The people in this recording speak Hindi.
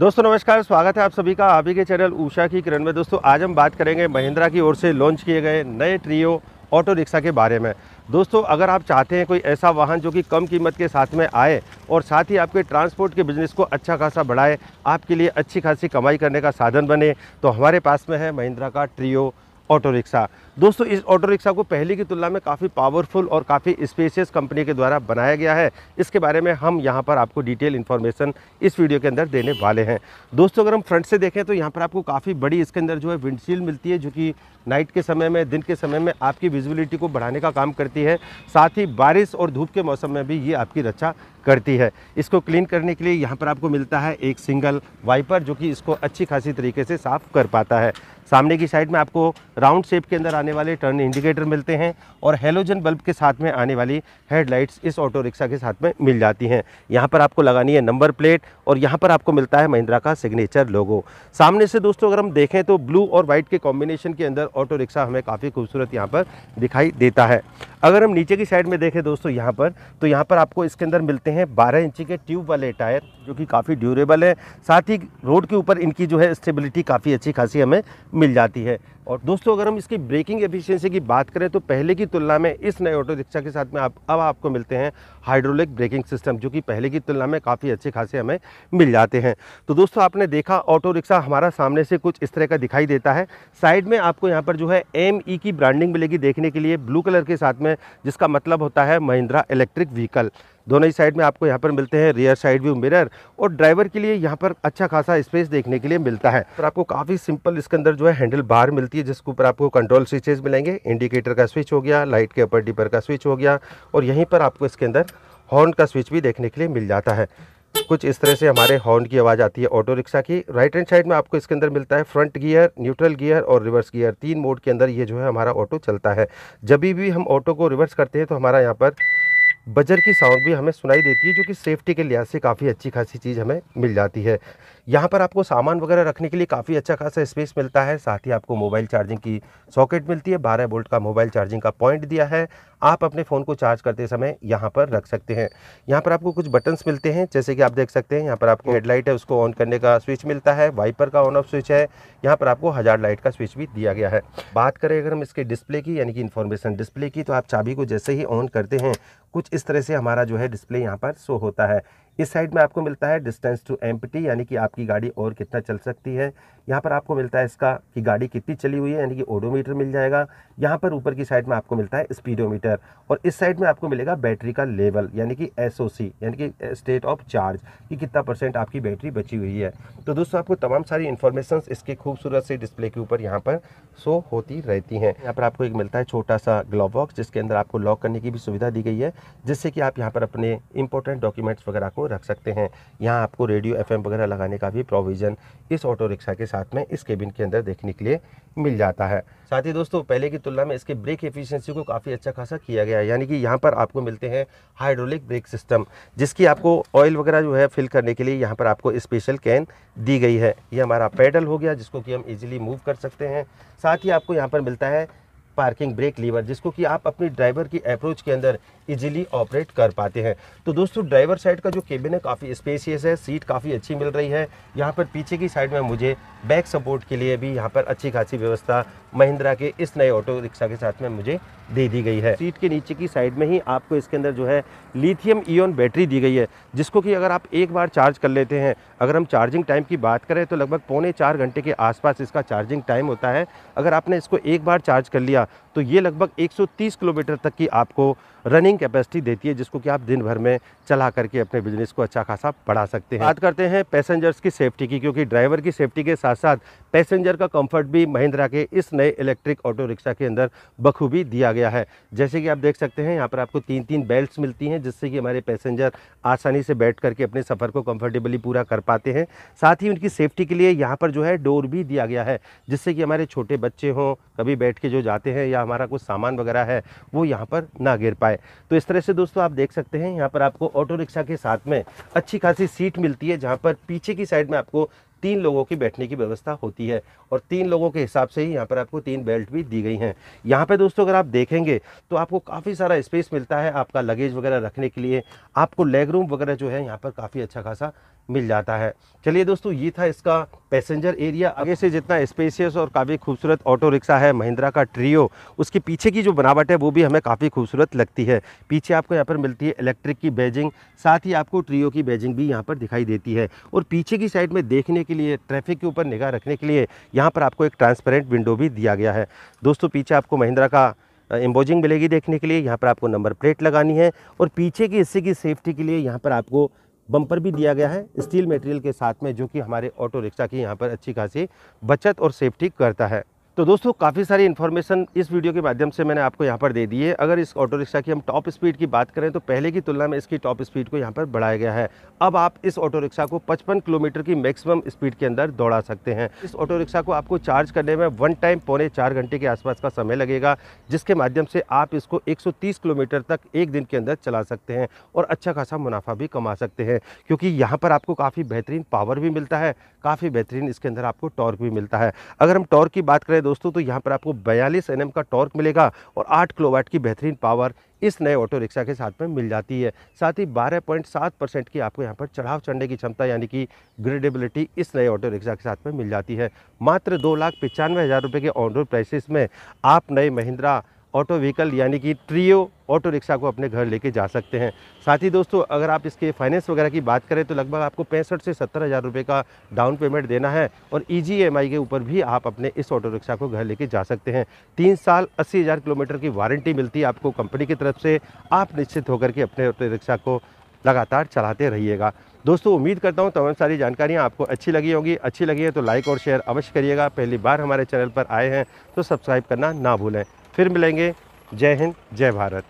दोस्तों नमस्कार स्वागत है आप सभी का आप ही के चैनल ऊषा की किरण में दोस्तों आज हम बात करेंगे महिंद्रा की ओर से लॉन्च किए गए नए ट्रियो ऑटो रिक्शा के बारे में दोस्तों अगर आप चाहते हैं कोई ऐसा वाहन जो कि कम कीमत के साथ में आए और साथ ही आपके ट्रांसपोर्ट के बिज़नेस को अच्छा खासा बढ़ाए आपके लिए अच्छी खासी कमाई करने का साधन बने तो हमारे पास में है महिंद्रा का ट्रियो ऑटो रिक्शा दोस्तों इस ऑटो रिक्शा को पहले की तुलना में काफ़ी पावरफुल और काफ़ी स्पेशियस कंपनी के द्वारा बनाया गया है इसके बारे में हम यहाँ पर आपको डिटेल इन्फॉर्मेशन इस वीडियो के अंदर देने वाले हैं दोस्तों अगर हम फ्रंट से देखें तो यहाँ पर आपको काफ़ी बड़ी इसके अंदर जो है विंडशील्ड मिलती है जो कि नाइट के समय में दिन के समय में आपकी विजिबिलिटी को बढ़ाने का काम करती है साथ ही बारिश और धूप के मौसम में भी ये आपकी रक्षा करती है इसको क्लीन करने के लिए यहाँ पर आपको मिलता है एक सिंगल वाइपर जो कि इसको अच्छी खासी तरीके से साफ़ कर पाता है सामने की साइड में आपको राउंड शेप के अंदर आने वाले टर्न इंडिकेटर मिलते हैं और हेलोजन बल्ब के साथ में आने वाली हेडलाइट्स इस ऑटो रिक्शा के साथ में मिल जाती हैं यहाँ पर आपको लगानी है नंबर प्लेट और यहाँ पर आपको मिलता है महिंद्रा का सिग्नेचर लोगो सामने से दोस्तों अगर हम देखें तो ब्लू और वाइट के कॉम्बिनेशन के अंदर ऑटो रिक्शा हमें काफ़ी खूबसूरत यहाँ पर दिखाई देता है अगर हम नीचे की साइड में देखें दोस्तों यहाँ पर तो यहाँ पर आपको इसके अंदर मिलते हैं बारह इंची के ट्यूब वाले टायर जो कि काफ़ी ड्यूरेबल है साथ ही रोड के ऊपर इनकी जो है स्टेबिलिटी काफ़ी अच्छी खासी हमें मिल जाती है और दोस्तों अगर हम इसकी ब्रेकिंग एफिशिएंसी की बात करें तो पहले की तुलना में इस नए ऑटो रिक्शा के साथ में आप अब आपको मिलते हैं हाइड्रोलिक ब्रेकिंग सिस्टम जो कि पहले की तुलना में काफ़ी अच्छे खासे हमें मिल जाते हैं तो दोस्तों आपने देखा ऑटो रिक्शा हमारा सामने से कुछ इस तरह का दिखाई देता है साइड में आपको यहाँ पर जो है एम ई e की ब्रांडिंग मिलेगी देखने के लिए ब्लू कलर के साथ में जिसका मतलब होता है महिंद्रा इलेक्ट्रिक व्हीकल दोनों ही साइड में आपको यहाँ पर मिलते हैं रियर साइड व्यू मिरर और ड्राइवर के लिए यहाँ पर अच्छा खासा स्पेस देखने के लिए मिलता है और आपको काफ़ी सिंपल इसके अंदर जो है हैंडल बार मिलती है होगी जिसके ऊपर आपको कंट्रोल स्विचेज मिलेंगे इंडिकेटर का स्विच हो गया लाइट के ऊपर डिपर का स्विच हो गया और यहीं पर आपको इसके अंदर हॉर्न का स्विच भी देखने के लिए मिल जाता है कुछ इस तरह से हमारे हॉर्न की आवाज़ आती है ऑटो रिक्शा की राइट हैंड साइड में आपको इसके अंदर मिलता है फ्रंट गियर न्यूट्रल गियर और रिवर्स गियर तीन मोड के अंदर ये जो है हमारा ऑटो चलता है जब भी हम ऑटो को रिवर्स करते हैं तो हमारा यहाँ पर बजर की साउंड भी हमें सुनाई देती है जो कि सेफ्टी के लिहाज से काफ़ी अच्छी खासी चीज़ हमें मिल जाती है यहाँ पर आपको सामान वगैरह रखने के लिए काफ़ी अच्छा खासा स्पेस मिलता है साथ ही आपको मोबाइल चार्जिंग की सॉकेट मिलती है बारह वोल्ट का मोबाइल चार्जिंग का पॉइंट दिया है आप अपने फ़ोन को चार्ज करते समय यहाँ पर रख सकते हैं यहाँ पर आपको कुछ बटन्स मिलते हैं जैसे कि आप देख सकते हैं यहाँ पर आपको हेडलाइट है उसको ऑन करने का स्विच मिलता है वाइपर का ऑन ऑफ स्विच है यहाँ पर आपको हज़ार लाइट का स्विच भी दिया गया है बात करें अगर हम इसके डिस्प्ले की यानी कि इन्फॉर्मेशन डिस्प्ले की तो आप चाबी को जैसे ही ऑन करते हैं कुछ इस तरह से हमारा जो है डिस्प्ले यहाँ पर शो होता है इस साइड में आपको मिलता है डिस्टेंस टू एम यानी कि आपकी गाड़ी और कितना चल सकती है यहाँ पर आपको मिलता है इसका कि गाड़ी कितनी चली हुई है यानी कि ओडोमीटर मिल जाएगा यहाँ पर ऊपर की साइड में आपको मिलता है स्पीडोमीटर और इस साइड में आपको मिलेगा बैटरी का लेवल यानी कि एस यानी कि स्टेट ऑफ चार्ज कि कितना परसेंट आपकी बैटरी बची हुई है तो दोस्तों आपको तमाम सारी इन्फॉर्मेशन इसके खूबसूरत से डिस्प्ले के ऊपर यहाँ पर शो होती रहती हैं यहाँ पर आपको एक मिलता है छोटा सा ग्लोबॉक्स बॉक्स जिसके अंदर आपको लॉक करने की भी सुविधा दी गई है जिससे कि आप यहाँ पर अपने इंपॉर्टेंट डॉक्यूमेंट्स वगैरह आपको रख सकते हैं यहाँ आपको रेडियो एफ वगैरह लगाने का भी प्रोविज़न इस ऑटो रिक्शा के साथ में इस केबिन के अंदर देखने के लिए मिल जाता है साथ ही दोस्तों पहले की तुलना में इसके ब्रेक एफिशिएंसी को काफ़ी अच्छा खासा किया गया है यानी कि यहाँ पर आपको मिलते हैं हाइड्रोलिक ब्रेक सिस्टम जिसकी आपको ऑयल वगैरह जो है फिल करने के लिए यहाँ पर आपको स्पेशल कैन दी गई है ये हमारा पैडल हो गया जिसको कि हम इजीली मूव कर सकते हैं साथ ही आपको यहाँ पर मिलता है पार्किंग ब्रेक लीवर जिसको कि आप अपने ड्राइवर की अप्रोच के अंदर इजीली ऑपरेट कर पाते हैं तो दोस्तों ड्राइवर साइड का जो केबिन है काफ़ी स्पेसियस है सीट काफ़ी अच्छी मिल रही है यहाँ पर पीछे की साइड में मुझे बैक सपोर्ट के लिए भी यहाँ पर अच्छी खासी व्यवस्था महिंद्रा के इस नए ऑटो रिक्शा के साथ में मुझे दे दी गई है सीट के नीचे की साइड में ही आपको इसके अंदर जो है लिथियम ईओन बैटरी दी गई है जिसको कि अगर आप एक बार चार्ज कर लेते हैं अगर हम चार्जिंग टाइम की बात करें तो लगभग पौने चार घंटे के आसपास इसका चार्जिंग टाइम होता है अगर आपने इसको एक बार चार्ज कर लिया किया तो ये लगभग 130 किलोमीटर तक की आपको रनिंग कैपेसिटी देती है जिसको कि आप दिन भर में चला करके अपने बिजनेस को अच्छा खासा बढ़ा सकते हैं बात करते हैं पैसेंजर्स की सेफ्टी की क्योंकि ड्राइवर की सेफ्टी के साथ साथ पैसेंजर का कंफर्ट भी महिंद्रा के इस नए इलेक्ट्रिक ऑटो रिक्शा के अंदर बखूबी दिया गया है जैसे कि आप देख सकते हैं यहाँ पर आपको तीन तीन बेल्ट मिलती हैं जिससे कि हमारे पैसेंजर आसानी से बैठ करके अपने सफ़र को कम्फर्टेबली पूरा कर पाते हैं साथ ही उनकी सेफ्टी के लिए यहाँ पर जो है डोर भी दिया गया है जिससे कि हमारे छोटे बच्चे हों कभी बैठ के जो जाते हैं या हमारा कुछ सामान वगैरह है वो यहाँ पर ना गिर पाए पाए तो इस तरह से दोस्तों आप देख सकते हैं यहाँ पर आपको ऑटो रिक्शा के साथ में अच्छी खासी सीट मिलती है जहाँ पर पीछे की साइड में आपको तीन लोगों की बैठने की व्यवस्था होती है और तीन लोगों के हिसाब से ही यहाँ पर आपको तीन बेल्ट भी दी गई हैं यहाँ पर दोस्तों अगर आप देखेंगे तो आपको काफ़ी सारा स्पेस मिलता है आपका लगेज वगैरह रखने के लिए आपको लेग रूम वगैरह जो है यहाँ पर काफ़ी अच्छा खासा मिल जाता है चलिए दोस्तों ये था इसका पैसेंजर एरिया आगे से जितना स्पेसियस और काफ़ी खूबसूरत ऑटो रिक्शा है महिंद्रा का ट्रियो उसके पीछे की जो बनावट है वो भी हमें काफ़ी खूबसूरत लगती है पीछे आपको यहाँ पर मिलती है इलेक्ट्रिक की बैजिंग साथ ही आपको ट्रियो की बैजिंग भी यहाँ पर दिखाई देती है और पीछे की साइड में देखने के लिए ट्रैफिक के ऊपर निगाह रखने के लिए यहाँ पर आपको एक ट्रांसपेरेंट विंडो भी दिया गया है दोस्तों पीछे आपको महिंद्रा का एम्बोजिंग मिलेगी देखने के लिए यहाँ पर आपको नंबर प्लेट लगानी है और पीछे के हिस्से की सेफ्टी के लिए यहाँ पर आपको बम्पर भी दिया गया है स्टील मटेरियल के साथ में जो कि हमारे ऑटो रिक्शा की यहाँ पर अच्छी खासी बचत और सेफ्टी करता है तो दोस्तों काफ़ी सारी इन्फॉर्मेशन इस वीडियो के माध्यम से मैंने आपको यहाँ पर दे दी है अगर इस ऑटो रिक्शा की हम टॉप स्पीड की बात करें तो पहले की तुलना में इसकी टॉप स्पीड को यहाँ पर बढ़ाया गया है अब आप इस ऑटो रिक्शा को 55 किलोमीटर की मैक्सिमम स्पीड के अंदर दौड़ा सकते हैं इस ऑटो रिक्शा को आपको चार्ज करने में वन टाइम पौने चार घंटे के आसपास का समय लगेगा जिसके माध्यम से आप इसको एक किलोमीटर तक एक दिन के अंदर चला सकते हैं और अच्छा खासा मुनाफा भी कमा सकते हैं क्योंकि यहाँ पर आपको काफ़ी बेहतरीन पावर भी मिलता है काफ़ी बेहतरीन इसके अंदर आपको टॉर्क भी मिलता है अगर हम टॉर्क की बात करें दोस्तों तो यहाँ पर आपको बयालीस एन का टॉर्क मिलेगा और आठ किलोवाट की बेहतरीन पावर इस नए ऑटो रिक्शा के साथ में मिल जाती है साथ ही 12.7 परसेंट की आपको यहाँ पर चढ़ाव चढ़ने की क्षमता यानी कि ग्रेडेबिलिटी इस नए ऑटो रिक्शा के साथ में मिल जाती है मात्र दो लाख पचानवे हज़ार रुपये के ऑन रोड में आप नए महिंद्रा ऑटो व्हीकल यानी कि ट्रियो ऑटो रिक्शा को अपने घर लेके जा सकते हैं साथ ही दोस्तों अगर आप इसके फाइनेंस वगैरह की बात करें तो लगभग आपको पैंसठ से सत्तर हज़ार रुपये का डाउन पेमेंट देना है और ई जी एम आई के ऊपर भी आप अपने इस ऑटो रिक्शा को घर लेके जा सकते हैं तीन साल अस्सी हज़ार किलोमीटर की वारंटी मिलती है आपको कंपनी की तरफ से आप निश्चित होकर के अपने ऑटो रिक्शा को लगातार चलाते रहिएगा दोस्तों उम्मीद करता हूँ तमाम सारी जानकारियाँ आपको अच्छी लगी होंगी अच्छी लगी है तो लाइक और शेयर अवश्य करिएगा पहली बार हमारे चैनल पर आए हैं तो सब्सक्राइब करना ना भूलें फिर मिलेंगे जय हिंद जय भारत